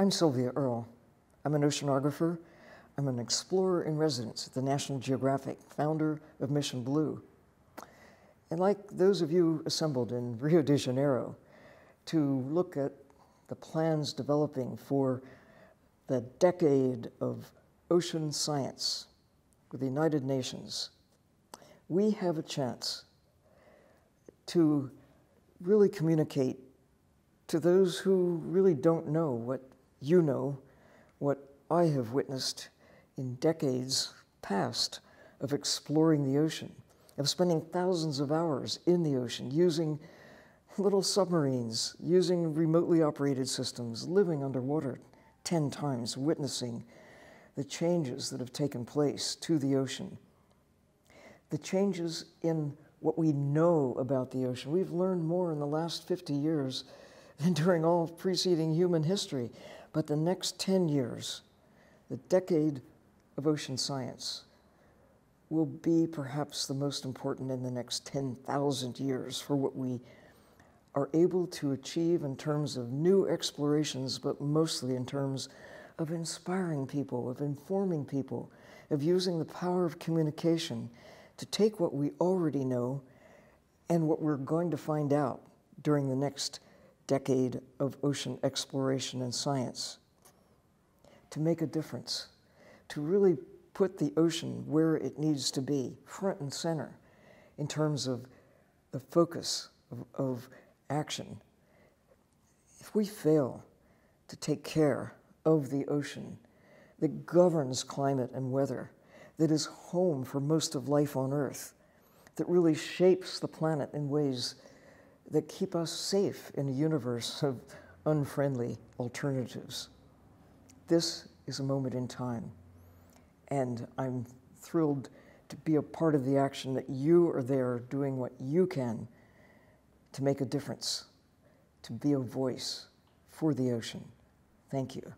I'm Sylvia Earle. I'm an oceanographer. I'm an explorer in residence at the National Geographic, founder of Mission Blue. And like those of you assembled in Rio de Janeiro to look at the plans developing for the decade of ocean science with the United Nations, we have a chance to really communicate to those who really don't know what you know what I have witnessed in decades past of exploring the ocean, of spending thousands of hours in the ocean, using little submarines, using remotely operated systems, living underwater 10 times, witnessing the changes that have taken place to the ocean, the changes in what we know about the ocean. We've learned more in the last 50 years than during all preceding human history. But the next 10 years, the decade of ocean science, will be perhaps the most important in the next 10,000 years for what we are able to achieve in terms of new explorations, but mostly in terms of inspiring people, of informing people, of using the power of communication to take what we already know and what we're going to find out during the next decade of ocean exploration and science to make a difference, to really put the ocean where it needs to be, front and center, in terms of the focus of, of action. If we fail to take care of the ocean that governs climate and weather, that is home for most of life on Earth, that really shapes the planet in ways that keep us safe in a universe of unfriendly alternatives. This is a moment in time, and I'm thrilled to be a part of the action that you are there doing what you can to make a difference, to be a voice for the ocean. Thank you.